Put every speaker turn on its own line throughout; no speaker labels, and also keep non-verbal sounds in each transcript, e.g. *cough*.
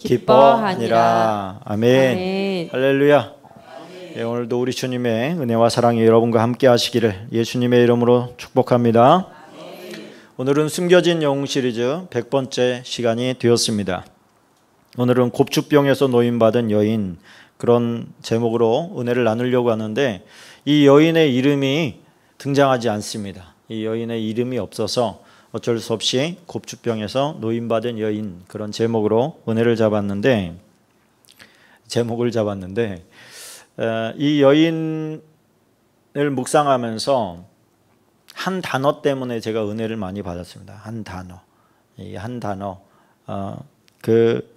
기뻐하니라. 아멘. 아멘. 할렐루야. 예, 오늘도 우리 주님의 은혜와 사랑이 여러분과 함께 하시기를 예수님의 이름으로 축복합니다. 오늘은 숨겨진 영웅 시리즈 100번째 시간이 되었습니다. 오늘은 곱추병에서 노인받은 여인 그런 제목으로 은혜를 나누려고 하는데 이 여인의 이름이 등장하지 않습니다. 이 여인의 이름이 없어서 어쩔 수 없이 곱추병에서 노인받은 여인 그런 제목으로 은혜를 잡았는데 제목을 잡았는데 이 여인을 묵상하면서 한 단어 때문에 제가 은혜를 많이 받았습니다. 한 단어, 이 한 단어 어, 그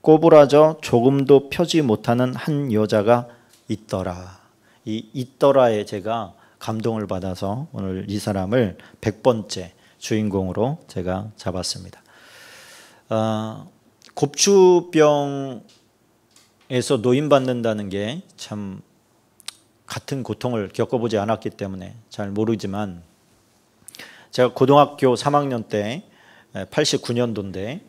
꼬부라져 조금도 펴지 못하는 한 여자가 있더라. 이 있더라에 제가 감동을 받아서 오늘 이 사람을 100번째 주인공으로 제가 잡았습니다. 어, 곱추병에서 노인받는다는 게 참 같은 고통을 겪어보지 않았기 때문에 잘 모르지만 제가 고등학교 3학년 때 89년도인데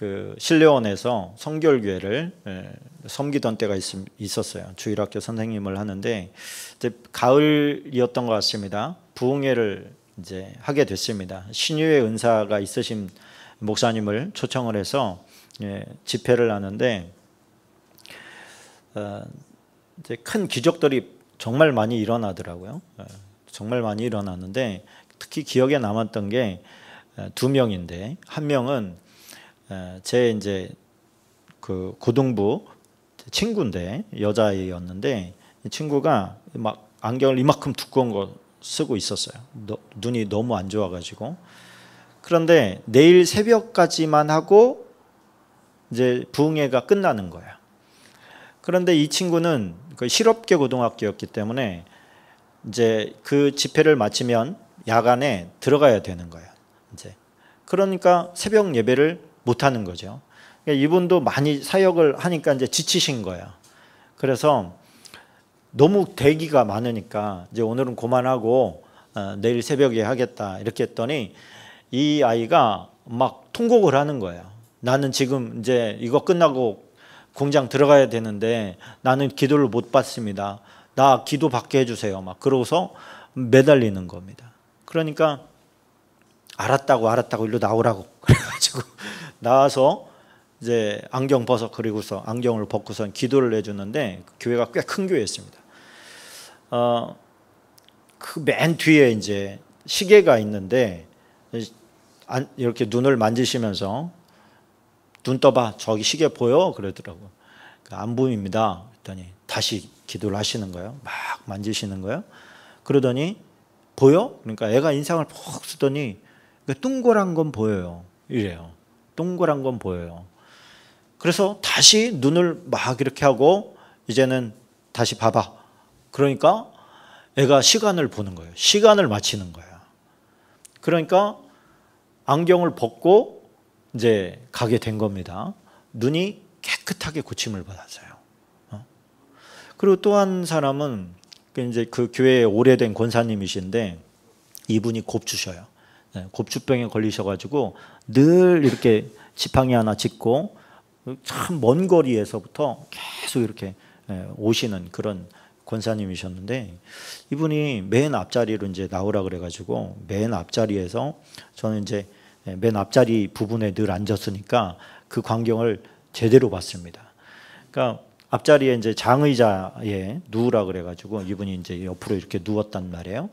그 신뢰원에서 성결교회를 예, 섬기던 때가 있, 었어요 주일학교 선생님을 하는데 가을이었던 것 같습니다. 부흥회를 이제 하게 됐습니다. 신유의 은사가 있으신 목사님을 초청을 해서 예, 집회를 하는데 어, 이제 큰 기적들이 정말 많이 일어나더라고요. 어, 정말 많이 일어났는데 특히 기억에 남았던 게두 어, 명인데 한 명은 예, 제 이제 그 고등부 친구인데 여자아이였는데 친구가 막 안경을 이만큼 두꺼운 거 쓰고 있었어요. 너, 눈이 너무 안 좋아가지고 그런데 내일 새벽까지만 하고 이제 부흥회가 끝나는 거예요. 그런데 이 친구는 그 실업계 고등학교였기 때문에 이제 그 집회를 마치면 야간에 들어가야 되는 거예요. 이제 그러니까 새벽 예배를 못하는 거죠. 그러니까 이분도 많이 사역을 하니까 이제 지치신 거예요. 그래서 너무 대기가 많으니까 이제 오늘은 그만하고 어, 내일 새벽에 하겠다 이렇게 했더니 이 아이가 막 통곡을 하는 거예요. 나는 지금 이제 이거 끝나고 공장 들어가야 되는데 나는 기도를 못 받습니다. 나 기도 받게 해주세요. 막 그러고서 매달리는 겁니다. 그러니까 알았다고 알았다고 일로 나오라고 *laughs* 그래가지고 나와서 이제 안경 벗어 그리고서 안경을 벗고선 기도를 해주는데 교회가 꽤 큰 교회였습니다. 어, 그맨 뒤에 이제 시계가 있는데 이렇게 눈을 만지시면서 눈 떠봐 저기 시계 보여 그러더라고 그 안 보입니다. 그랬더니 다시 기도를 하시는 거예요. 막 만지시는 거예요. 그러더니 보여? 그러니까 애가 인상을 푹 쓰더니 동그란 그러니까 건 보여요. 이래요. 동그란 건 보여요. 그래서 다시 눈을 막 이렇게 하고 이제는 다시 봐봐. 그러니까 애가 시간을 보는 거예요. 시간을 맞히는 거예요. 그러니까 안경을 벗고 이제 가게 된 겁니다. 눈이 깨끗하게 고침을 받았어요. 어? 그리고 또 한 사람은 이제 그교회에 오래된 권사님이신데 이분이 곱주셔요. 네, 곱추병에 걸리셔가지고 늘 이렇게 지팡이 하나 짚고 참 먼 거리에서부터 계속 이렇게 예, 오시는 그런 권사님이셨는데 이분이 맨 앞자리로 이제 나오라 그래가지고 맨 앞자리에서 저는 이제 예, 맨 앞자리 부분에 늘 앉았으니까 그 광경을 제대로 봤습니다. 그러니까 앞자리에 이제 장의자에 누우라 그래가지고 이분이 이제 옆으로 이렇게 누웠단 말이에요.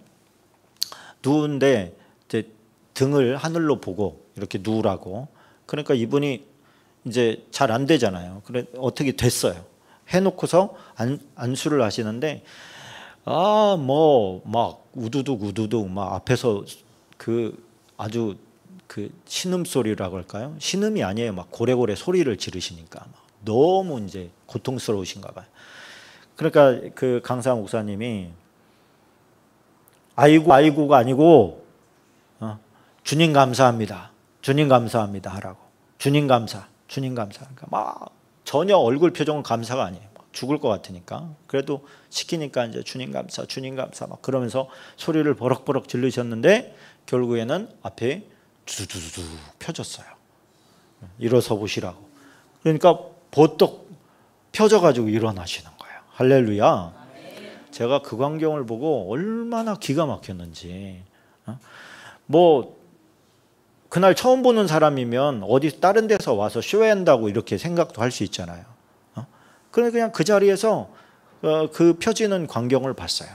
누운데 등을 하늘로 보고 이렇게 누우라고. 그러니까 이분이 이제 잘 안 되잖아요. 그래 어떻게 됐어요. 해놓고서 안, 안수를 하시는데 아뭐 막 우두둑 우두둑 막 앞에서 그 아주 그 신음 소리라고 할까요? 신음이 아니에요. 막 고래고래 소리를 지르시니까 너무 이제 고통스러우신가 봐요. 그러니까 그 강사 목사님이 아이고 아이고가 아니고 주님 감사합니다. 주님 감사합니다 하라고. 주님 감사. 주님 감사. 그러니까 막 전혀 얼굴 표정은 감사가 아니에요. 죽을 것 같으니까. 그래도 시키니까 이제 주님 감사, 주님 감사 막 그러면서 소리를 버럭버럭 질르셨는데 결국에는 앞에 두두두두 펴졌어요. 일어서 보시라고. 그러니까 보떡 펴져가지고 일어나시는 거예요. 할렐루야. 제가 그 광경을 보고 얼마나 기가 막혔는지. 어? 뭐 그날 처음 보는 사람이면 어디 다른 데서 와서 쇼한다고 이렇게 생각도 할 수 있잖아요. 어? 그래 그냥 그 자리에서 어, 그 펴지는 광경을 봤어요.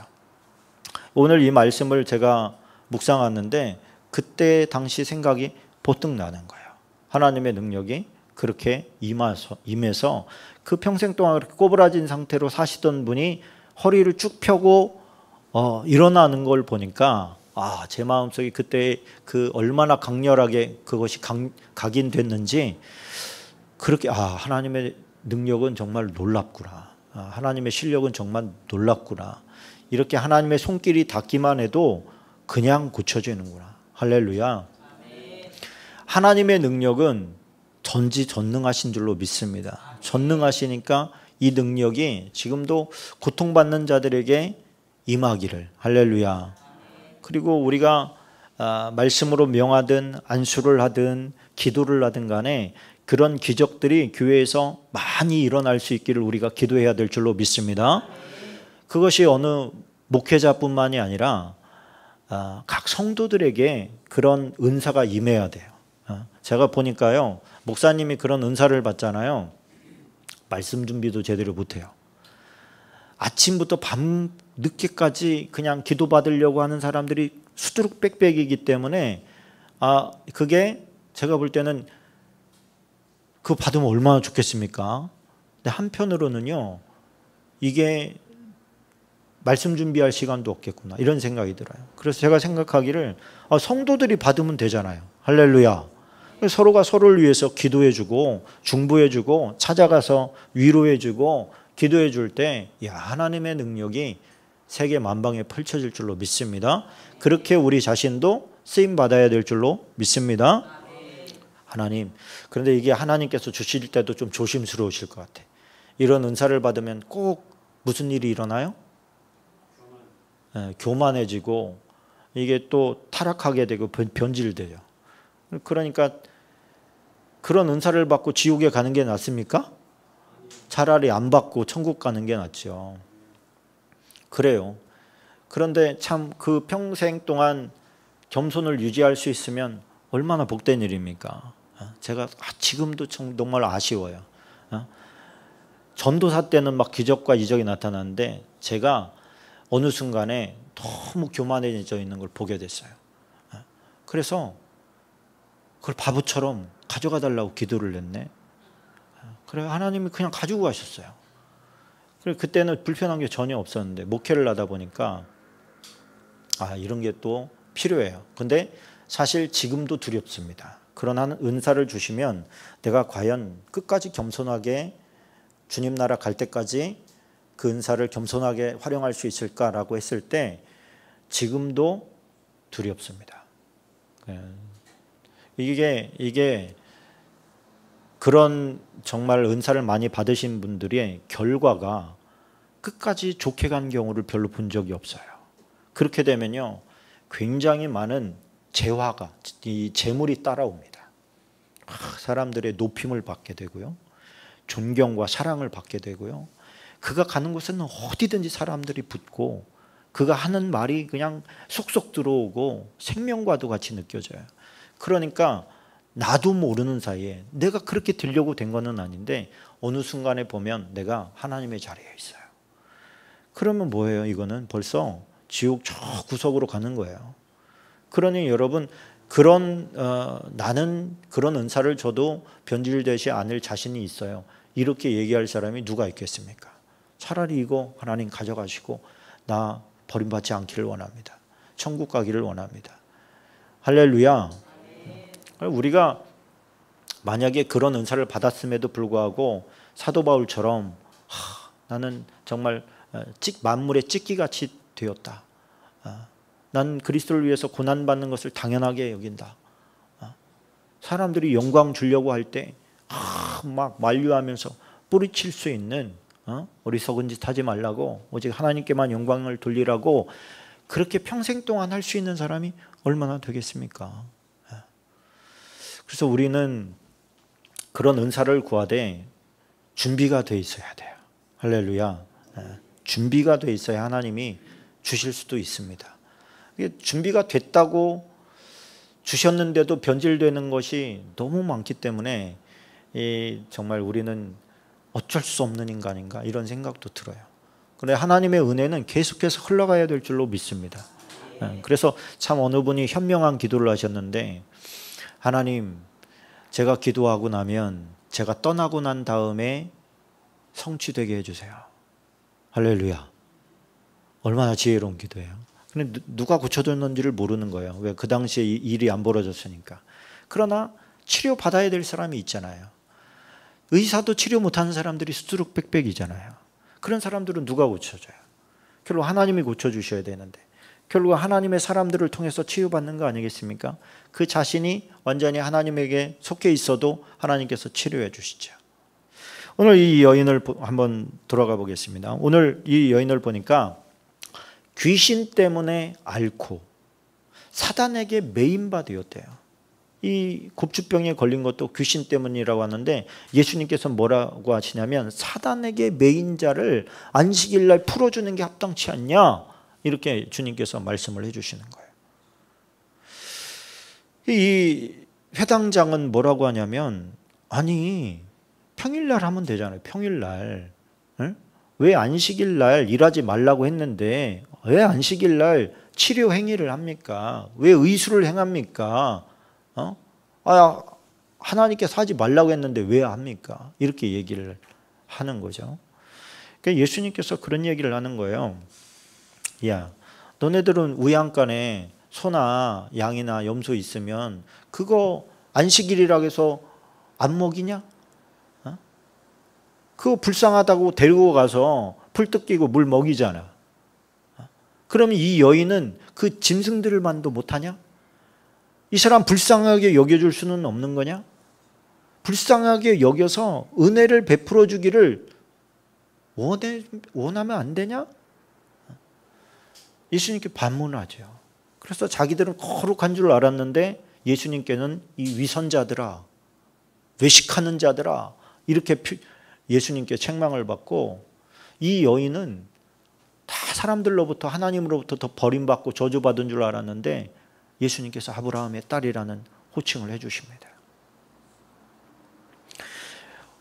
오늘 이 말씀을 제가 묵상하는데 그때 당시 생각이 보뜩 나는 거예요. 하나님의 능력이 그렇게 임하서, 임해서 그 평생 동안 그렇게 꼬부라진 상태로 사시던 분이 허리를 쭉 펴고 어, 일어나는 걸 보니까 아, 제 마음속에 그때 그 얼마나 강렬하게 그것이 강, 각인됐는지 그렇게 아, 하나님의 능력은 정말 놀랍구나. 아, 하나님의 실력은 정말 놀랍구나. 이렇게 하나님의 손길이 닿기만 해도 그냥 고쳐지는구나. 할렐루야. 하나님의 능력은 전지 전능하신 줄로 믿습니다. 전능하시니까 이 능력이 지금도 고통받는 자들에게 임하기를 할렐루야. 그리고 우리가 아, 말씀으로 명하든 안수를 하든 기도를 하든 간에 그런 기적들이 교회에서 많이 일어날 수 있기를 우리가 기도해야 될 줄로 믿습니다. 그것이 어느 목회자뿐만이 아니라 아, 각 성도들에게 그런 은사가 임해야 돼요. 아, 제가 보니까요, 목사님이 그런 은사를 받잖아요. 말씀 준비도 제대로 못해요. 아침부터 밤 늦게까지 그냥 기도받으려고 하는 사람들이 수두룩 빽빽이기 때문에 아 그게 제가 볼 때는 그 받으면 얼마나 좋겠습니까? 근데 한편으로는요 이게 말씀 준비할 시간도 없겠구나 이런 생각이 들어요. 그래서 제가 생각하기를 아, 성도들이 받으면 되잖아요. 할렐루야. 서로가 서로를 위해서 기도해주고 중보해주고 찾아가서 위로해주고 기도해줄 때 야, 하나님의 능력이 세계 만방에 펼쳐질 줄로 믿습니다. 그렇게 우리 자신도 쓰임 받아야 될 줄로 믿습니다. 하나님. 그런데 이게 하나님께서 주실 때도 좀 조심스러우실 것 같아. 이런 은사를 받으면 꼭 무슨 일이 일어나요? 네, 교만해지고 이게 또 타락하게 되고 변질돼요. 그러니까 그런 은사를 받고 지옥에 가는 게 낫습니까? 차라리 안 받고 천국 가는 게 낫죠. 그래요. 그런데 참 그 평생 동안 겸손을 유지할 수 있으면 얼마나 복된 일입니까? 어, 제가 아, 지금도 정말 아쉬워요. 어, 전도사 때는 막 기적과 이적이 나타나는데 제가 어느 순간에 너무 교만해져 있는 걸 보게 됐어요. 어, 그래서 그걸 바보처럼 가져가 달라고 기도를 했네. 그래 하나님이 그냥 가지고 가셨어요. 그리고 그때는 불편한 게 전혀 없었는데 목회를 하다 보니까 아 이런 게 또 필요해요. 근데 사실 지금도 두렵습니다. 그러나 은사를 주시면 내가 과연 끝까지 겸손하게 주님 나라 갈 때까지 그 은사를 겸손하게 활용할 수 있을까라고 했을 때 지금도 두렵습니다. 예. 이게 이게 그런 정말 은사를 많이 받으신 분들의 결과가 끝까지 좋게 간 경우를 별로 본 적이 없어요. 그렇게 되면요. 굉장히 많은 재화가 이 재물이 따라옵니다. 아, 사람들의 높임을 받게 되고요. 존경과 사랑을 받게 되고요. 그가 가는 곳에는 어디든지 사람들이 붙고 그가 하는 말이 그냥 속속 들어오고 생명과도 같이 느껴져요. 그러니까 나도 모르는 사이에 내가 그렇게 되려고 된 것은 아닌데 어느 순간에 보면 내가 하나님의 자리에 있어요. 그러면 뭐예요? 이거는 벌써 지옥 저 구석으로 가는 거예요. 그러니 여러분 그런 어, 나는 그런 은사를 줘도 변질되지 않을 자신이 있어요. 이렇게 얘기할 사람이 누가 있겠습니까? 차라리 이거 하나님 가져가시고 나 버림받지 않기를 원합니다. 천국 가기를 원합니다. 할렐루야. 우리가 만약에 그런 은사를 받았음에도 불구하고 사도 바울처럼 하, 나는 정말 어, 찍 만물의 찍기같이 되었다. 어, 난 그리스도를 위해서 고난 받는 것을 당연하게 여긴다. 어, 사람들이 영광 주려고 할 때 막 만류하면서 뿌리칠 수 있는 어? 어리석은 짓 하지 말라고 오직 하나님께만 영광을 돌리라고 그렇게 평생 동안 할 수 있는 사람이 얼마나 되겠습니까? 그래서 우리는 그런 은사를 구하되 준비가 돼 있어야 돼요. 할렐루야. 예, 준비가 돼 있어야 하나님이 주실 수도 있습니다. 준비가 됐다고 주셨는데도 변질되는 것이 너무 많기 때문에 정말 우리는 어쩔 수 없는 인간인가 이런 생각도 들어요. 그런데 하나님의 은혜는 계속해서 흘러가야 될 줄로 믿습니다. 예, 그래서 참 어느 분이 현명한 기도를 하셨는데 하나님, 제가 기도하고 나면 제가 떠나고 난 다음에 성취되게 해주세요. 할렐루야. 얼마나 지혜로운 기도예요. 근데 누가 고쳐줬는지를 모르는 거예요. 왜 그 당시에 일이 안 벌어졌으니까. 그러나 치료 받아야 될 사람이 있잖아요. 의사도 치료 못하는 사람들이 수두룩 빽빽이잖아요. 그런 사람들은 누가 고쳐줘요? 결국 하나님이 고쳐주셔야 되는데 결국 하나님의 사람들을 통해서 치유받는 거 아니겠습니까? 그 자신이 완전히 하나님에게 속해 있어도 하나님께서 치료해 주시죠. 오늘 이 여인을 한번 돌아가 보겠습니다. 오늘 이 여인을 보니까 귀신 때문에 앓고 사단에게 매인바되었대요. 이 곱주병에 걸린 것도 귀신 때문이라고 하는데 예수님께서 뭐라고 하시냐면 사단에게 매인 자를 안식일 날 풀어주는 게 합당치 않냐? 이렇게 주님께서 말씀을 해주시는 거예요. 이 회당장은 뭐라고 하냐면 아니 평일날 하면 되잖아요. 평일날 응? 왜 안식일날 일하지 말라고 했는데 왜 안식일날 치료 행위를 합니까? 왜 의술을 행합니까? 어? 아 하나님께서 하지 말라고 했는데 왜 합니까? 이렇게 얘기를 하는 거죠. 그러니까 예수님께서 그런 얘기를 하는 거예요. 야, 너네들은 우양간에 소나 양이나 염소 있으면 그거 안식일이라고 해서 안 먹이냐? 어? 그거 불쌍하다고 데리고 가서 풀 뜯기고 물 먹이잖아. 어? 그러면 이 여인은 그 짐승들만도 못하냐? 이 사람 불쌍하게 여겨줄 수는 없는 거냐? 불쌍하게 여겨서 은혜를 베풀어 주기를 원해, 원하면 안 되냐? 예수님께 반문하죠. 그래서 자기들은 거룩한 줄 알았는데 예수님께는 이 위선자들아, 외식하는 자들아, 이렇게 예수님께 책망을 받고 이 여인은 다 사람들로부터 하나님으로부터 더 버림받고 저주받은 줄 알았는데 예수님께서 아브라함의 딸이라는 호칭을 해주십니다.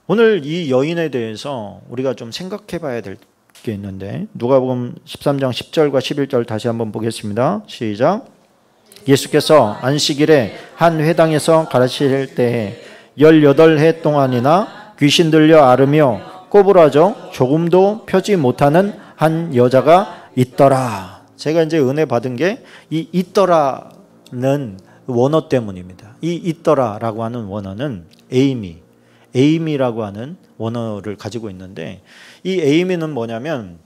오늘 이 여인에 대해서 우리가 좀 생각해 봐야 될게 있는데 누가복음 13장 10절과 11절 다시 한번 보겠습니다. 시작. 예수께서 안식일에 한 회당에서 가르칠 때에 18해 동안이나 귀신 들려 아르며 꼬부라져 조금도 펴지 못하는 한 여자가 있더라. 제가 이제 은혜 받은 게 이 있더라는 원어 때문입니다. 이 있더라라고 하는 원어는 에이미 에이미라고 하는 원어를 가지고 있는데 이에이미는 뭐냐면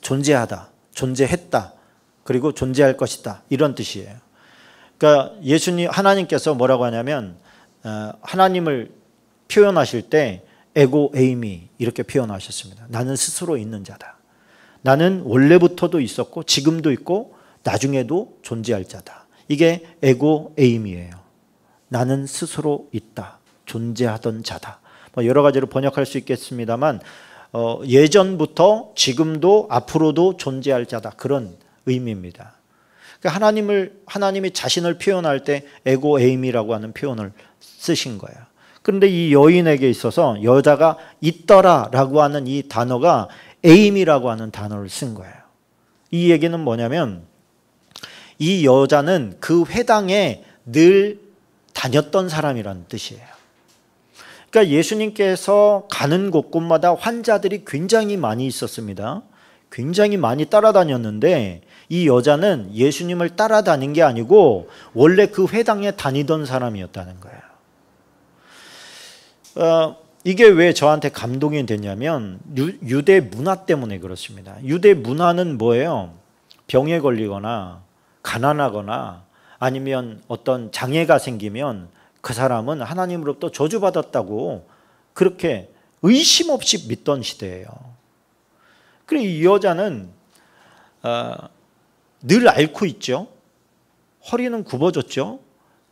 존재하다, 존재했다, 그리고 존재할 것이다 이런 뜻이에요. 그러니까 예수님 하나님께서 뭐라고 하냐면 어, 하나님을 표현하실 때 에고 에임이 이렇게 표현하셨습니다. 나는 스스로 있는 자다. 나는 원래부터도 있었고 지금도 있고 나중에도 존재할 자다. 이게 에고 에임이에요. 나는 스스로 있다. 존재하던 자다. 뭐 여러 가지로 번역할 수 있겠습니다만 어, 예전부터 지금도 앞으로도 존재할 자다 그런 의미입니다. 그러니까 하나님을 하나님이 자신을 표현할 때 에고 에임이라고 하는 표현을 쓰신 거예요. 그런데 이 여인에게 있어서 여자가 있더라라고 하는 이 단어가 에임이라고 하는 단어를 쓴 거예요. 이 얘기는 뭐냐면 이 여자는 그 회당에 늘 다녔던 사람이라는 뜻이에요. 그러니까 예수님께서 가는 곳곳마다 환자들이 굉장히 많이 있었습니다. 굉장히 많이 따라다녔는데 이 여자는 예수님을 따라다닌 게 아니고 원래 그 회당에 다니던 사람이었다는 거예요. 어, 이게 왜 저한테 감동이 됐냐면 유, 대 문화 때문에 그렇습니다. 유대 문화는 뭐예요? 병에 걸리거나 가난하거나 아니면 어떤 장애가 생기면 그 사람은 하나님으로부터 저주받았다고 그렇게 의심 없이 믿던 시대예요. 그리고 이 여자는 어, 늘 앓고 있죠. 허리는 굽어졌죠.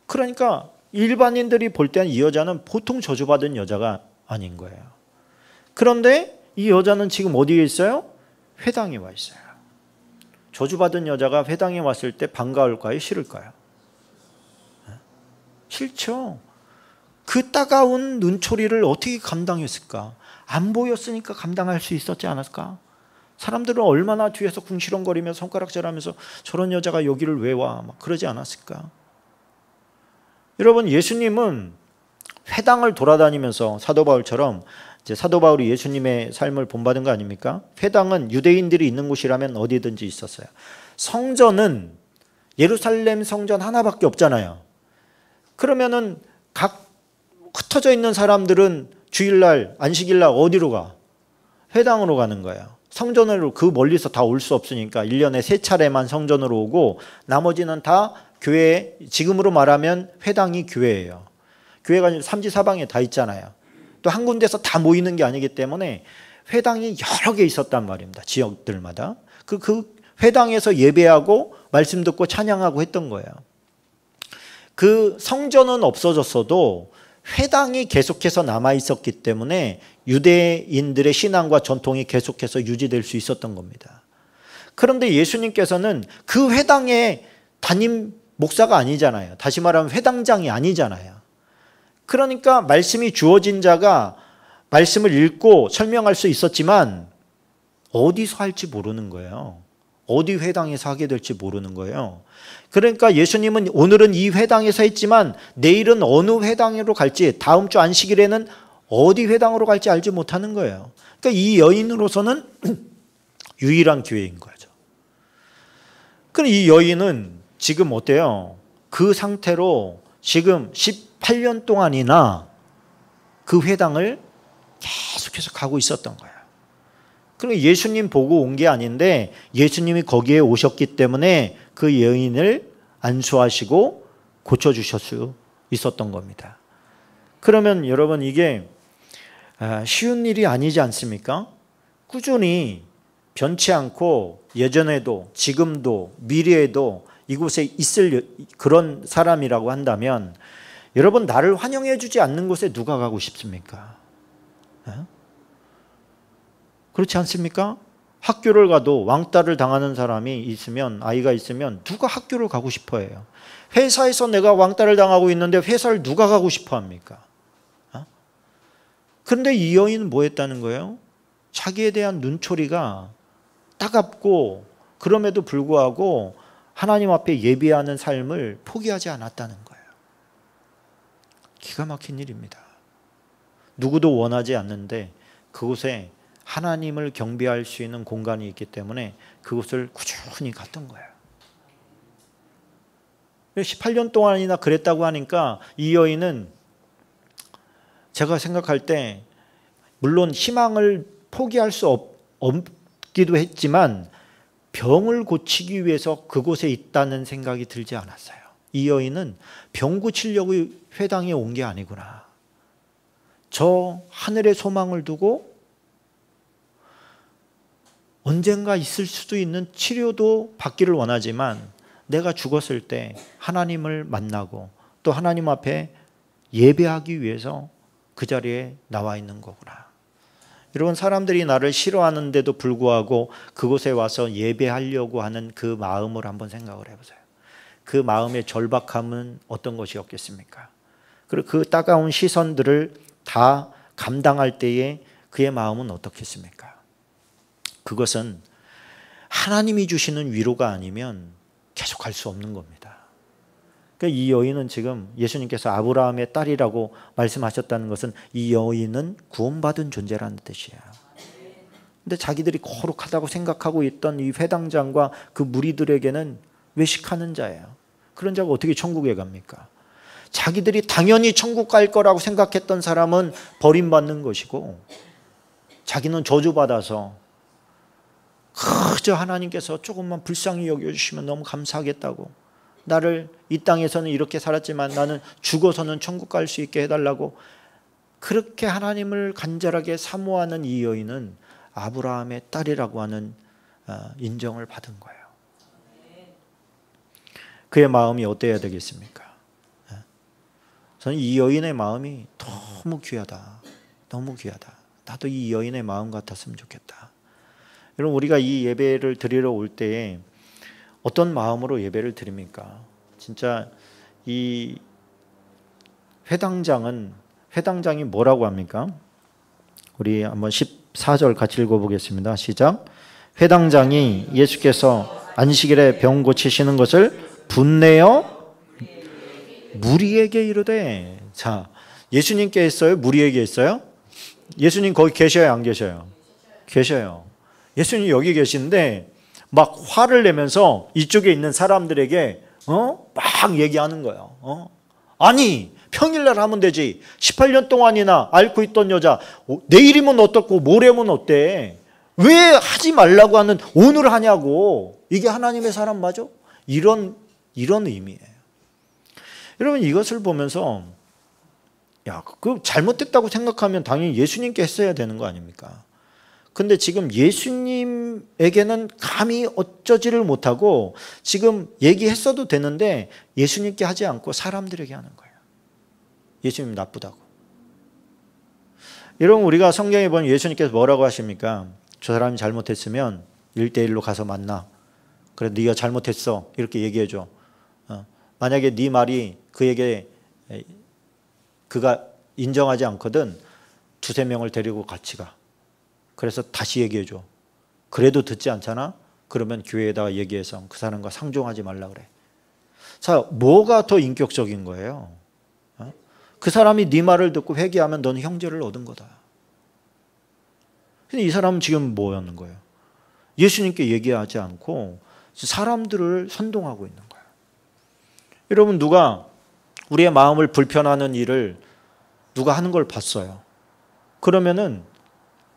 그러니까 일반인들이 볼 때는 이 여자는 보통 저주받은 여자가 아닌 거예요. 그런데 이 여자는 지금 어디에 있어요? 회당에 와 있어요. 저주받은 여자가 회당에 왔을 때 반가울까요? 싫을까요? 싫죠. 그 따가운 눈초리를 어떻게 감당했을까? 안 보였으니까 감당할 수 있었지 않았을까? 사람들은 얼마나 뒤에서 궁시렁거리며 손가락질하면서 저런 여자가 여기를 왜 와? 막 그러지 않았을까? 여러분 예수님은 회당을 돌아다니면서 사도 바울처럼 사도 바울이 예수님의 삶을 본받은 거 아닙니까? 회당은 유대인들이 있는 곳이라면 어디든지 있었어요. 성전은 예루살렘 성전 하나밖에 없잖아요. 그러면은 각 흩어져 있는 사람들은 주일날 안식일날 어디로 가? 회당으로 가는 거예요. 성전으로 그 멀리서 다 올 수 없으니까 1년에 세 차례만 성전으로 오고 나머지는 다 교회 지금으로 말하면 회당이 교회예요. 교회가 삼지 사방에 다 있잖아요. 또 한 군데서 다 모이는 게 아니기 때문에 회당이 여러 개 있었단 말입니다. 지역들마다. 그, 그 회당에서 예배하고 말씀 듣고 찬양하고 했던 거예요. 그 성전은 없어졌어도 회당이 계속해서 남아 있었기 때문에 유대인들의 신앙과 전통이 계속해서 유지될 수 있었던 겁니다. 그런데 예수님께서는 그 회당의 담임 목사가 아니잖아요. 다시 말하면 회당장이 아니잖아요. 그러니까 말씀이 주어진 자가 말씀을 읽고 설명할 수 있었지만 어디서 할지 모르는 거예요. 어디 회당에서 하게 될지 모르는 거예요. 그러니까 예수님은 오늘은 이 회당에서 했지만 내일은 어느 회당으로 갈지 다음 주 안식일에는 어디 회당으로 갈지 알지 못하는 거예요. 그러니까 이 여인으로서는 *clears throat* 유일한 기회인 거죠. 그런이 여인은 지금 어때요? 그 상태로 지금 18년 동안이나 그 회당을 계속해서 가고 있었던 거예요. 그럼 예수님 보고 온 게 아닌데 예수님이 거기에 오셨기 때문에 그 여인을 안수하시고 고쳐주실 수 있었던 겁니다. 그러면 여러분 이게 아, 쉬운 일이 아니지 않습니까? 꾸준히 변치 않고 예전에도 지금도 미래에도 이곳에 있을 그런 사람이라고 한다면 여러분 나를 환영해 주지 않는 곳에 누가 가고 싶습니까? 어? 그렇지 않습니까? 학교를 가도 왕따를 당하는 사람이 있으면 아이가 있으면 누가 학교를 가고 싶어 해요. 회사에서 내가 왕따를 당하고 있는데 회사를 누가 가고 싶어 합니까? 어? 그런데 이 여인은 뭐 했다는 거예요? 자기에 대한 눈초리가 따갑고 그럼에도 불구하고 하나님 앞에 예비하는 삶을 포기하지 않았다는 거예요. 기가 막힌 일입니다. 누구도 원하지 않는데 그곳에 하나님을 경배할 수 있는 공간이 있기 때문에 그곳을 꾸준히 갔던 거예요. 18년 동안이나 그랬다고 하니까 이 여인은 제가 생각할 때 물론 희망을 포기할 수 없, 없기도 했지만 병을 고치기 위해서 그곳에 있다는 생각이 들지 않았어요. 이 여인은 병 고치려고 회당에 온 게 아니구나. 저 하늘의 소망을 두고 언젠가 있을 수도 있는 치료도 받기를 원하지만 내가 죽었을 때 하나님을 만나고 또 하나님 앞에 예배하기 위해서 그 자리에 나와 있는 거구나. 여러분 사람들이 나를 싫어하는데도 불구하고 그곳에 와서 예배하려고 하는 그 마음을 한번 생각을 해보세요. 그 마음의 절박함은 어떤 것이었겠습니까? 그리고 그 따가운 시선들을 다 감당할 때에 그의 마음은 어떻겠습니까? 그것은 하나님이 주시는 위로가 아니면 계속 할수 없는 겁니다. 그러니까 이 여인은 지금 예수님께서 아브라함의 딸이라고 말씀하셨다는 것은 이 여인은 구원받은 존재라는 뜻이야. 근데 자기들이 거룩하다고 생각하고 있던 이 회당장과 그 무리들에게는 외식하는 자예요. 그런 자가 어떻게 천국에 갑니까? 자기들이 당연히 천국 갈 거라고 생각했던 사람은 버림받는 것이고 자기는 저주받아서 그저 하나님께서 조금만 불쌍히 여겨주시면 너무 감사하겠다고 나를 이 땅에서는 이렇게 살았지만 나는 죽어서는 천국 갈 수 있게 해달라고 그렇게 하나님을 간절하게 사모하는 이 여인은 아브라함의 딸이라고 하는 어, 인정을 받은 거예요. 그의 마음이 어때야 되겠습니까? 예. 저는 이 여인의 마음이 너무 귀하다. 너무 귀하다. 나도 이 여인의 마음 같았으면 좋겠다. 여러분 우리가 이 예배를 드리러 올 때 어떤 마음으로 예배를 드립니까? 진짜 이 회당장은 회당장이 뭐라고 합니까? 우리 한번 14절 같이 읽어보겠습니다. 시작. 회당장이 예수께서 안식일에 병 고치시는 것을 분내어 무리에게 이르되 자 예수님께 했어요? 무리에게 했어요? 예수님 거기 계셔요? 안 계셔요? 계셔요. 예수님 여기 계신데 막 화를 내면서 이쪽에 있는 사람들에게 어? 막 얘기하는 거예요. 어? 아니 평일날 하면 되지. 18년 동안이나 앓고 있던 여자 내일이면 어떻고 모레면 어때? 왜 하지 말라고 하는 오늘 하냐고. 이게 하나님의 사람 맞아? 이런 이런 의미예요. 여러분 이것을 보면서 야, 그 잘못됐다고 생각하면 당연히 예수님께 했어야 되는 거 아닙니까? 근데 지금 예수님에게는 감히 어쩌지를 못하고 지금 얘기했어도 되는데 예수님께 하지 않고 사람들에게 하는 거예요. 예수님 나쁘다고. 여러분 우리가 성경에 보면 예수님께서 뭐라고 하십니까? 저 사람이 잘못했으면 1대1로 가서 만나. 그래 네가 잘못했어. 이렇게 얘기해줘. 어. 만약에 네 말이 그에게 그가 인정하지 않거든 두세 명을 데리고 같이 가. 그래서 다시 얘기해줘. 그래도 듣지 않잖아? 그러면 교회에다가 얘기해서 그 사람과 상종하지 말라 그래. 자, 뭐가 더 인격적인 거예요? 어? 그 사람이 네 말을 듣고 회개하면 너는 형제를 얻은 거다. 근데 이 사람은 지금 뭐였는 거예요? 예수님께 얘기하지 않고 사람들을 선동하고 있는 거예요. 여러분 누가 우리의 마음을 불편하는 일을 누가 하는 걸 봤어요. 그러면은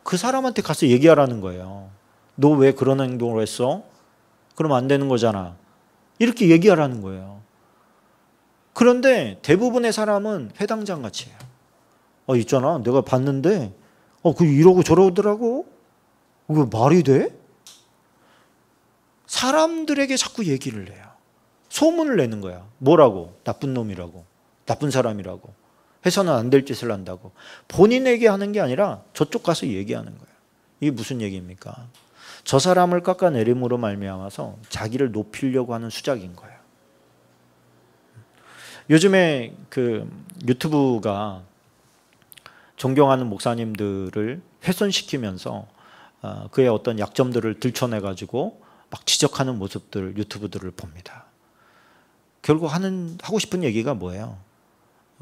그 사람한테 가서 얘기하라는 거예요. 너 왜 그런 행동을 했어? 그러면 안 되는 거잖아. 이렇게 얘기하라는 거예요. 그런데 대부분의 사람은 회당장 같이 해요. 어, 아, 있잖아. 내가 봤는데, 어, 그 이러고 저러더라고? 왜 말이 돼? 사람들에게 자꾸 얘기를 해요. 소문을 내는 거야. 뭐라고? 나쁜 놈이라고. 나쁜 사람이라고. 해서는 안 될 짓을 한다고. 본인에게 하는 게 아니라 저쪽 가서 얘기하는 거예요. 이게 무슨 얘기입니까? 저 사람을 깎아내림으로 말미암아서 자기를 높이려고 하는 수작인 거예요. 요즘에 그 유튜브가 존경하는 목사님들을 훼손시키면서 어, 그의 어떤 약점들을 들춰내 가지고 막 지적하는 모습들 유튜브들을 봅니다. 결국 하는 하고 싶은 얘기가 뭐예요?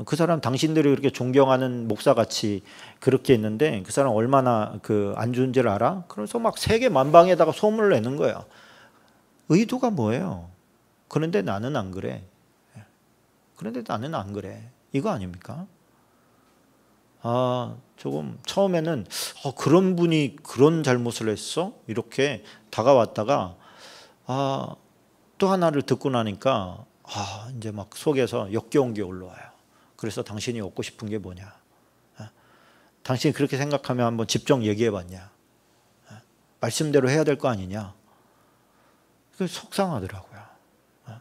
그 사람 당신들이 그렇게 존경하는 목사같이 그렇게 했는데 그 사람 얼마나 그 안 좋은 줄 알아? 그래서 막 세계 만방에다가 소문을 내는 거예요. 의도가 뭐예요? 그런데 나는 안 그래. 그런데 나는 안 그래. 이거 아닙니까? 아, 조금 처음에는 어, 그런 분이 그런 잘못을 했어? 이렇게 다가왔다가 아, 또 하나를 듣고 나니까 아, 이제 막 속에서 역겨운 게 올라와요. 그래서 당신이 얻고 싶은 게 뭐냐? 어? 당신이 그렇게 생각하면 한번 집정 얘기해 봤냐? 어? 말씀대로 해야 될 거 아니냐? 그 속상하더라고요. 어?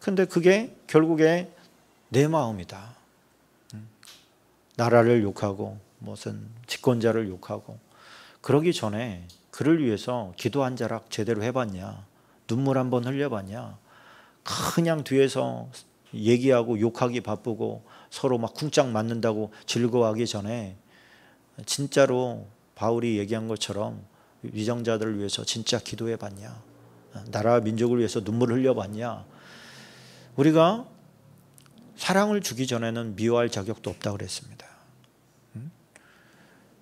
근데 그게 결국에 내 마음이다. 음. 나라를 욕하고 무슨 집권자를 욕하고 그러기 전에 그를 위해서 기도 한 자락 제대로 해봤냐? 눈물 한번 흘려봤냐? 그냥 뒤에서 얘기하고 욕하기 바쁘고 서로 막 쿵짝 맞는다고 즐거워하기 전에 진짜로 바울이 얘기한 것처럼 위정자들을 위해서 진짜 기도해 봤냐? 나라와 민족을 위해서 눈물 흘려 봤냐? 우리가 사랑을 주기 전에는 미워할 자격도 없다 그랬습니다.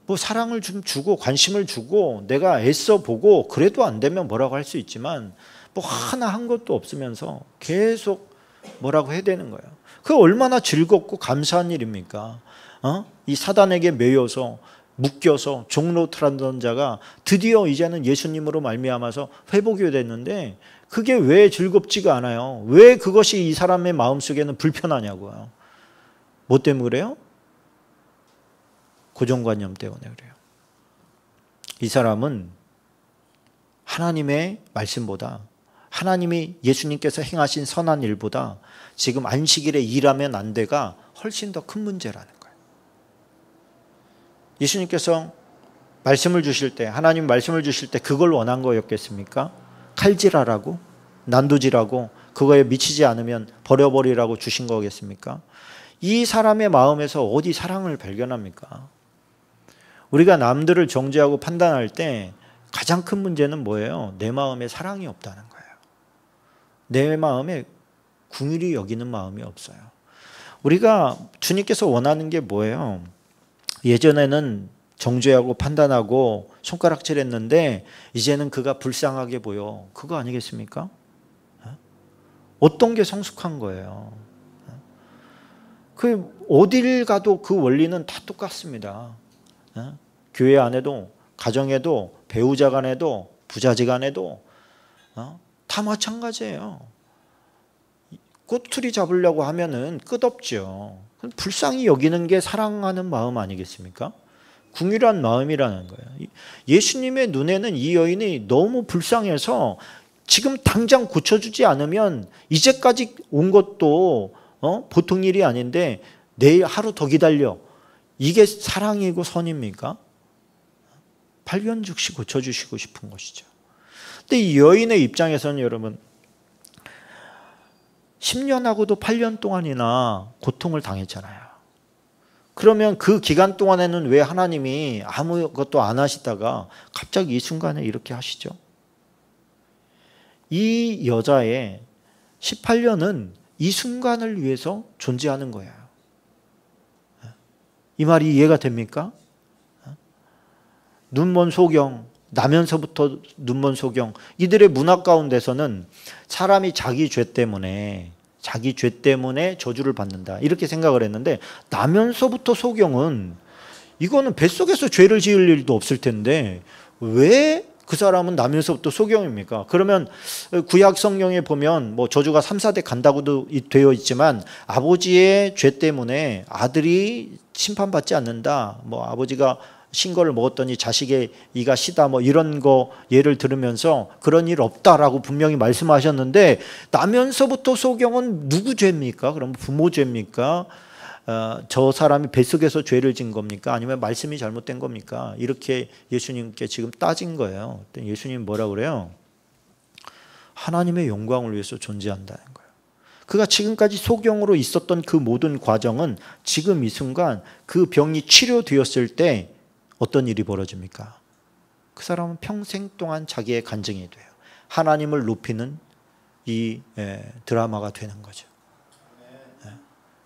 뭐 사랑을 좀 주고 관심을 주고 내가 애써 보고 그래도 안 되면 뭐라고 할 수 있지만 뭐 하나 한 것도 없으면서 계속 뭐라고 해야 되는 거예요. 그 얼마나 즐겁고 감사한 일입니까? 어? 이 사단에게 매여서 묶여서 종로트라던 자가 드디어 이제는 예수님으로 말미암아서 회복이 됐는데 그게 왜 즐겁지가 않아요? 왜 그것이 이 사람의 마음속에는 불편하냐고요. 뭐 때문에 그래요? 고정관념 때문에 그래요. 이 사람은 하나님의 말씀보다 하나님이 예수님께서 행하신 선한 일보다 지금 안식일에 일하면 안 돼가 훨씬 더 큰 문제라는 거예요. 예수님께서 말씀을 주실 때 하나님 말씀을 주실 때 그걸 원한 거였겠습니까? 칼질하라고 난도질하고 그거에 미치지 않으면 버려버리라고 주신 거겠습니까? 이 사람의 마음에서 어디 사랑을 발견합니까? 우리가 남들을 정죄하고 판단할 때 가장 큰 문제는 뭐예요? 내 마음에 사랑이 없다는 거예요. 내 마음에 궁일이 여기는 마음이 없어요. 우리가 주님께서 원하는 게 뭐예요? 예전에는 정죄하고 판단하고 손가락질 했는데 이제는 그가 불쌍하게 보여. 그거 아니겠습니까? 어? 어떤 게 성숙한 거예요? 어? 그 어딜 가도 그 원리는 다 똑같습니다. 어? 교회 안에도 가정에도 배우자 간에도 부자지 간에도 다 마찬가지예요. 꼬투리 잡으려고 하면은 끝없죠. 불쌍히 여기는 게 사랑하는 마음 아니겠습니까? 궁유한 마음이라는 거예요. 예수님의 눈에는 이 여인이 너무 불쌍해서 지금 당장 고쳐주지 않으면 이제까지 온 것도 어? 보통 일이 아닌데 내일 하루 더 기다려. 이게 사랑이고 선입니까? 발견 즉시 고쳐주시고 싶은 것이죠. 근데 여인의 입장에서는 여러분 10년하고도 8년 동안이나 고통을 당했잖아요. 그러면 그 기간 동안에는 왜 하나님이 아무것도 안 하시다가 갑자기 이 순간에 이렇게 하시죠? 이 여자의 18년은 이 순간을 위해서 존재하는 거예요. 이 말이 이해가 됩니까? 눈먼 소경, 나면서부터 눈먼 소경 이들의 문화 가운데서는 사람이 자기 죄 때문에 자기 죄 때문에 저주를 받는다 이렇게 생각을 했는데 나면서부터 소경은 이거는 뱃속에서 죄를 지을 일도 없을 텐데 왜 그 사람은 나면서부터 소경입니까? 그러면 구약 성경에 보면 뭐 저주가 3, 4대 간다고도 되어 있지만 아버지의 죄 때문에 아들이 심판받지 않는다. 뭐 아버지가 신거를 먹었더니 자식의 이가 시다 뭐 이런 거 예를 들으면서 그런 일 없다라고 분명히 말씀하셨는데 나면서부터 소경은 누구 죄입니까? 그럼 부모 죄입니까? 어, 저 사람이 뱃속에서 죄를 진 겁니까? 아니면 말씀이 잘못된 겁니까? 이렇게 예수님께 지금 따진 거예요. 예수님 뭐라 그래요? 하나님의 영광을 위해서 존재한다는 거예요. 그가 지금까지 소경으로 있었던 그 모든 과정은 지금 이 순간 그 병이 치료되었을 때 어떤 일이 벌어집니까? 그 사람은 평생 동안 자기의 간증이 돼요. 하나님을 높이는 이 예, 드라마가 되는 거죠. 예.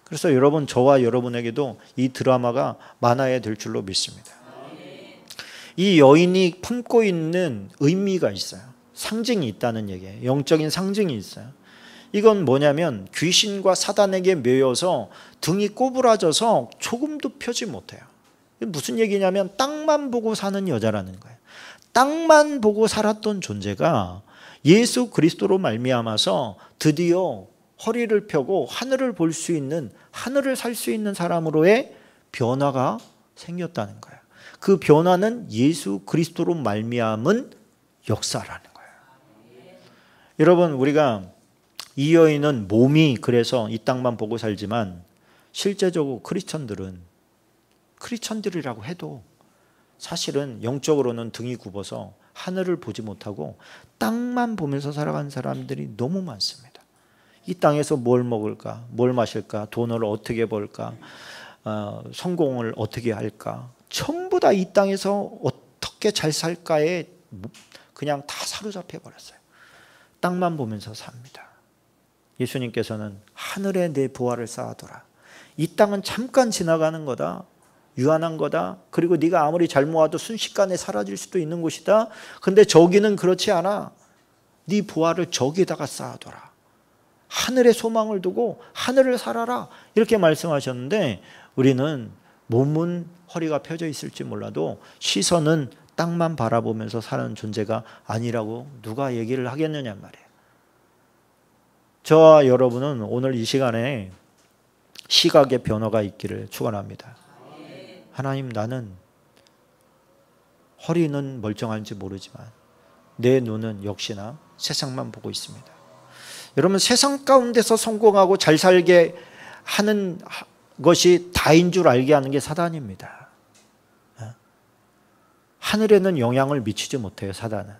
그래서 여러분 저와 여러분에게도 이 드라마가 만화에 될 줄로 믿습니다. 이 여인이 품고 있는 의미가 있어요. 상징이 있다는 얘기예요. 영적인 상징이 있어요. 이건 뭐냐면 귀신과 사단에게 매여서 등이 꼬부라져서 조금도 펴지 못해요. 무슨 얘기냐면 땅만 보고 사는 여자라는 거예요. 땅만 보고 살았던 존재가 예수 그리스도로 말미암아서 드디어 허리를 펴고 하늘을 볼 수 있는 하늘을 살 수 있는 사람으로의 변화가 생겼다는 거예요. 그 변화는 예수 그리스도로 말미암은 역사라는 거예요. 여러분 우리가 이 여인은 몸이 그래서 이 땅만 보고 살지만 실제적으로 크리스천들은 크리천들이라고 해도 사실은 영적으로는 등이 굽어서 하늘을 보지 못하고 땅만 보면서 살아가는 사람들이 너무 많습니다. 이 땅에서 뭘 먹을까, 뭘 마실까, 돈을 어떻게 벌까, 어, 성공을 어떻게 할까, 전부 다 이 땅에서 어떻게 잘 살까에 그냥 다 사로잡혀 버렸어요. 땅만 보면서 삽니다. 예수님께서는 하늘에 내부화를 쌓아둬라. 이 땅은 잠깐 지나가는 거다. 유한한 거다. 그리고 네가 아무리 잘 모아도 순식간에 사라질 수도 있는 것이다. 근데 저기는 그렇지 않아. 네 부하를 저기다가 에 쌓아둬라. 하늘에 소망을 두고 하늘을 살아라. 이렇게 말씀하셨는데 우리는 몸은 허리가 펴져 있을지 몰라도 시선은 땅만 바라보면서 사는 존재가 아니라고 누가 얘기를 하겠느냐 말이에요. 저와 여러분은 오늘 이 시간에 시각의 변화가 있기를 축원합니다. 하나님 나는 허리는 멀쩡한지 모르지만 내 눈은 역시나 세상만 보고 있습니다. 여러분 세상 가운데서 성공하고 잘 살게 하는 것이 다인 줄 알게 하는 게 사단입니다. 어? 하늘에는 영향을 미치지 못해요 사단은.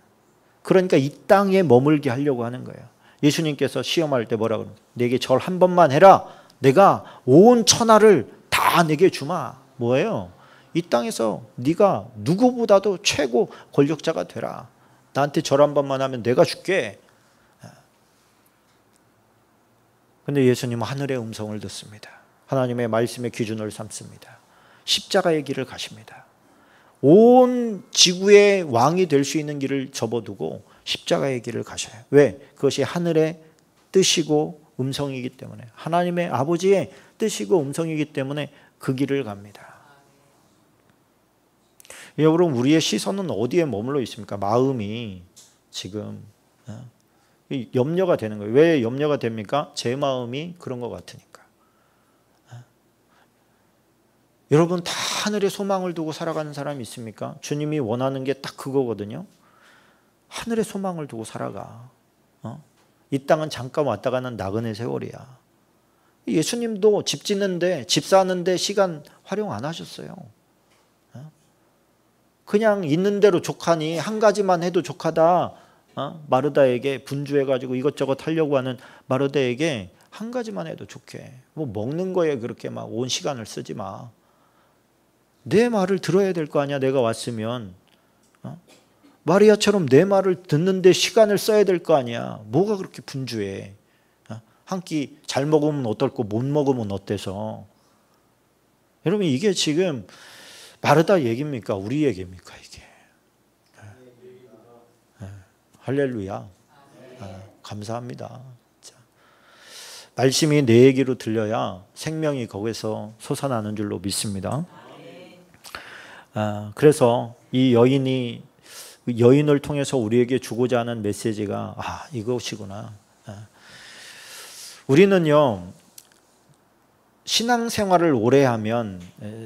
그러니까 이 땅에 머물게 하려고 하는 거예요. 예수님께서 시험할 때 뭐라 그러는데 내게 절 한 번만 해라. 내가 온 천하를 다 내게 주마. 뭐예요? 이 땅에서 네가 누구보다도 최고 권력자가 되라. 나한테 절 한 번만 하면 내가 줄게. 근데 예수님은 하늘의 음성을 듣습니다. 하나님의 말씀의 기준을 삼습니다. 십자가의 길을 가십니다. 온 지구의 왕이 될 수 있는 길을 접어두고 십자가의 길을 가셔요. 왜? 그것이 하늘의 뜻이고 음성이기 때문에 하나님의 아버지의 뜻이고 음성이기 때문에 그 길을 갑니다. 여러분 우리의 시선은 어디에 머물러 있습니까? 마음이 지금 예? 염려가 되는 거예요. 왜 염려가 됩니까? 제 마음이 그런 것 같으니까. 예? 여러분 다 하늘에 소망을 두고 살아가는 사람이 있습니까? 주님이 원하는 게 딱 그거거든요. 하늘에 소망을 두고 살아가. 어? 이 땅은 잠깐 왔다 가는 나그네 세월이야. 예수님도 집 짓는데 집 사는데 시간 활용 안 하셨어요. 그냥 있는 대로 족하니 한 가지만 해도 족하다. 어? 마르다에게 분주해가지고 이것저것 하려고 하는 마르다에게 한 가지만 해도 좋게. 뭐 먹는 거에 그렇게 막 온 시간을 쓰지 마. 내 말을 들어야 될 거 아니야. 내가 왔으면. 어? 마리아처럼 내 말을 듣는데 시간을 써야 될 거 아니야. 뭐가 그렇게 분주해. 어? 한끼 잘 먹으면 어떨고 못 먹으면 어때서. 여러분 이게 지금 바르다 얘기입니까? 우리 얘기입니까? 이게. 예. 예. 할렐루야. 아, 감사합니다. 자, 말씀이 내 얘기로 들려야 생명이 거기서 솟아나는 줄로 믿습니다. 아, 그래서 이 여인이 여인을 통해서 우리에게 주고자 하는 메시지가 아 이것이구나. 우리는요 신앙생활을 오래 하면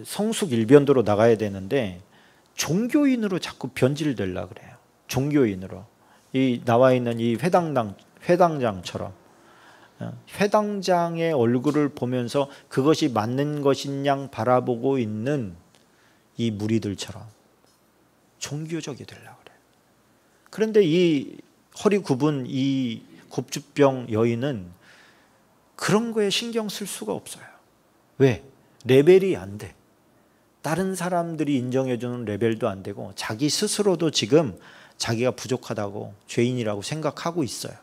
성숙 일변도로 나가야 되는데 종교인으로 자꾸 변질될라 그래요. 종교인으로 이 나와 있는 이 회당당 회당장처럼 어, 회당장의 얼굴을 보면서 그것이 맞는 것인양 바라보고 있는 이 무리들처럼 종교적이 되려 그래요. 그런데 이 허리 굽은 이 곱주병 여인은 그런 거에 신경 쓸 수가 없어요. 왜? 레벨이 안 돼. 다른 사람들이 인정해주는 레벨도 안 되고 자기 스스로도 지금 자기가 부족하다고 죄인이라고 생각하고 있어요.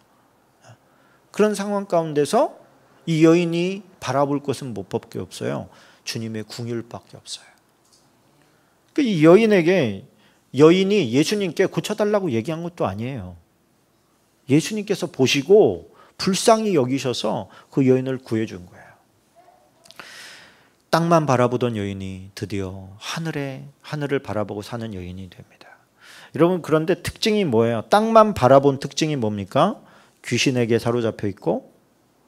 그런 상황 가운데서 이 여인이 바라볼 것은 못밖에 없어요. 주님의 궁율밖에 없어요. 그 이 여인에게 여인이 예수님께 고쳐달라고 얘기한 것도 아니에요. 예수님께서 보시고 불쌍히 여기셔서 그 여인을 구해준 거예요. 땅만 바라보던 여인이 드디어 하늘에 하늘을 바라보고 사는 여인이 됩니다. 여러분 그런데 특징이 뭐예요? 땅만 바라본 특징이 뭡니까? 귀신에게 사로잡혀 있고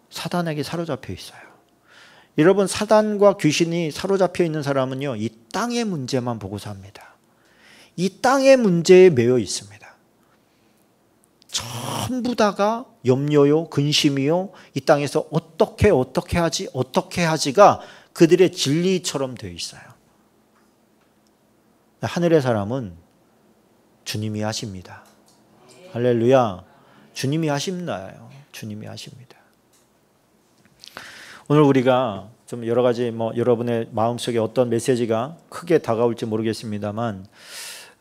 사단에게 사로잡혀 있어요. 여러분 사단과 귀신이 사로잡혀 있는 사람은요. 이 땅의 문제만 보고 삽니다. 이 땅의 문제에 매여 있습니다. 전부 다가 염려요, 근심이요, 이 땅에서 어떻게 어떻게 하지, 어떻게 하지가 그들의 진리처럼 되어 있어요. 하늘의 사람은 주님이 하십니다. 할렐루야. 주님이 하십나요? 주님이 하십니다. 오늘 우리가 좀 여러 가지 뭐 여러분의 마음속에 어떤 메시지가 크게 다가올지 모르겠습니다만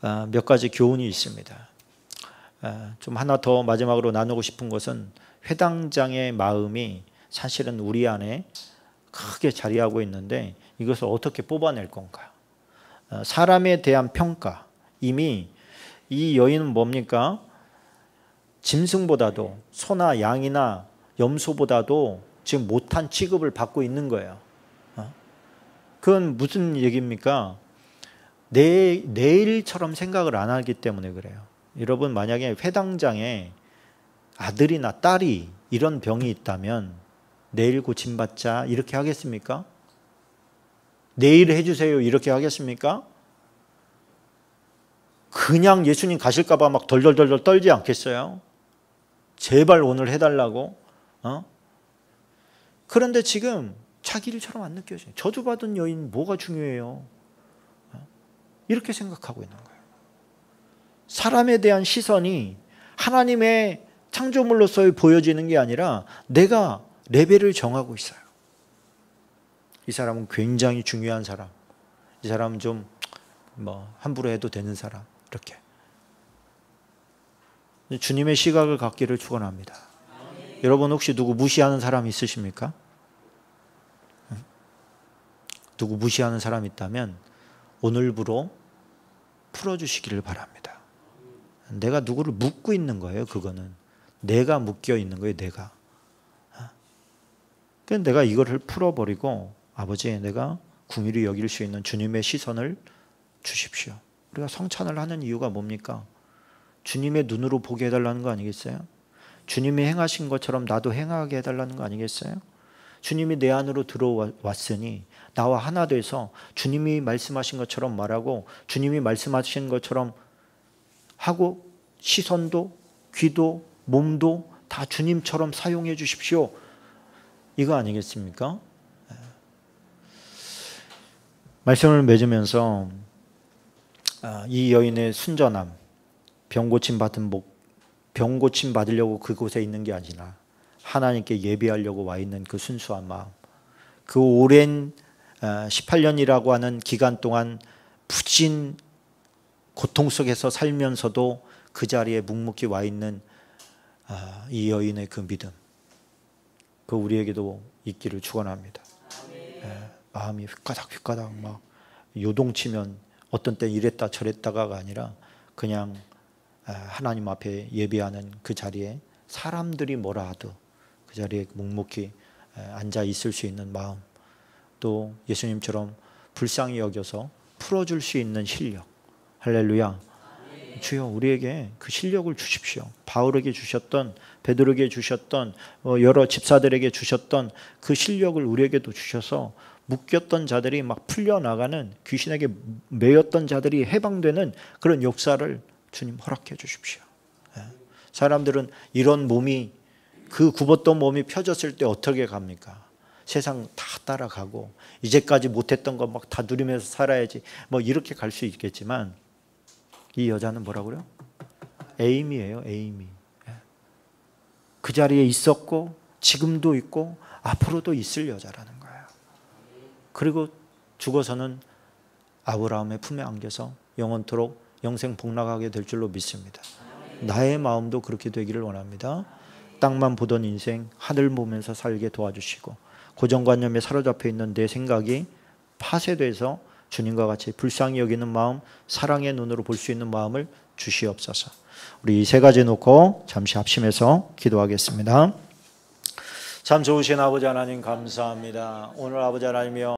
아, 몇 가지 교훈이 있습니다. 아, 좀 하나 더 마지막으로 나누고 싶은 것은 회당장의 마음이 사실은 우리 안에 크게 자리하고 있는데 이것을 어떻게 뽑아낼 건가? 어, 사람에 대한 평가 이미 이 여인은 뭡니까? 짐승보다도 소나 양이나 염소보다도 지금 못한 취급을 받고 있는 거예요. 어? 그건 무슨 얘기입니까? 내, 내일처럼 생각을 안 하기 때문에 그래요. 여러분 만약에 회당장에 아들이나 딸이 이런 병이 있다면 내일 고침받자 이렇게 하겠습니까? 내일 해주세요 이렇게 하겠습니까? 그냥 예수님 가실까봐 막 덜덜덜덜 떨지 않겠어요? 제발 오늘 해달라고. 어? 그런데 지금 자기 일처럼 안 느껴져요. 저주받은 여인 뭐가 중요해요? 어? 이렇게 생각하고 있는 거예요. 사람에 대한 시선이 하나님의 창조물로서 보여지는 게 아니라 내가 레벨을 정하고 있어요. 이 사람은 굉장히 중요한 사람. 이 사람은 좀뭐 함부로 해도 되는 사람. 이렇게. 주님의 시각을 갖기를 축원합니다. 여러분 혹시 누구 무시하는 사람 있으십니까? 누구 무시하는 사람 있다면 오늘부로 풀어주시기를 바랍니다. 내가 누구를 묶고 있는 거예요, 그거는. 내가 묶여 있는 거예요, 내가. 그래서 내가 이거를 풀어버리고 아버지 내가 궁일이 여길 수 있는 주님의 시선을 주십시오. 우리가 성찬을 하는 이유가 뭡니까? 주님의 눈으로 보게 해달라는 거 아니겠어요? 주님이 행하신 것처럼 나도 행하게 해달라는 거 아니겠어요? 주님이 내 안으로 들어왔으니 나와 하나 돼서 주님이 말씀하신 것처럼 말하고 주님이 말씀하신 것처럼 하고 시선도 귀도 몸도 다 주님처럼 사용해 주십시오. 이거 아니겠습니까? 예. 말씀을 맺으면서 아, 이 여인의 순전함, 병 고침 받은 목, 병 고침 받으려고 그곳에 있는 게 아니라 하나님께 예배하려고 와 있는 그 순수한 마음, 그 오랜 18년이라고 아, 하는 기간 동안 부진 고통 속에서 살면서도 그 자리에 묵묵히 와 있는 아, 이 여인의 그 믿음, 그 우리에게도 있기를 축원합니다. 예, 마음이 휘가닥 휘가닥 막 요동치면 어떤 때 이랬다 저랬다가 아니라 그냥 예, 하나님 앞에 예배하는 그 자리에 사람들이 뭐라 하도 그 자리에 묵묵히 예, 앉아 있을 수 있는 마음 또 예수님처럼 불쌍히 여겨서 풀어줄 수 있는 실력 할렐루야 주여 우리에게 그 실력을 주십시오. 바울에게 주셨던 베드로에게 주셨던 어, 여러 집사들에게 주셨던 그 실력을 우리에게도 주셔서 묶였던 자들이 막 풀려나가는 귀신에게 매였던 자들이 해방되는 그런 역사를 주님 허락해 주십시오. 예. 사람들은 이런 몸이 그 굽었던 몸이 펴졌을 때 어떻게 갑니까? 세상 다 따라가고 이제까지 못했던 것 막 다 누리면서 살아야지 뭐 이렇게 갈 수 있겠지만 이 여자는 뭐라고요? 에임이에요, 에임이. 예. 그 자리에 있었고 지금도 있고 앞으로도 있을 여자라는 거예요. 그리고 죽어서는 아브라함의 품에 안겨서 영원토록 영생 복락하게 될 줄로 믿습니다. 나의 마음도 그렇게 되기를 원합니다. 땅만 보던 인생 하늘 보면서 살게 도와주시고 고정관념에 사로잡혀 있는 내 생각이 파쇄돼서 주님과 같이 불쌍히 여기는 마음, 사랑의 눈으로 볼 수 있는 마음을 주시옵소서. 우리 이 세 가지 놓고 잠시 합심해서 기도하겠습니다. 참 좋으신 아버지 하나님 감사합니다. 오늘 아버지 하나님이여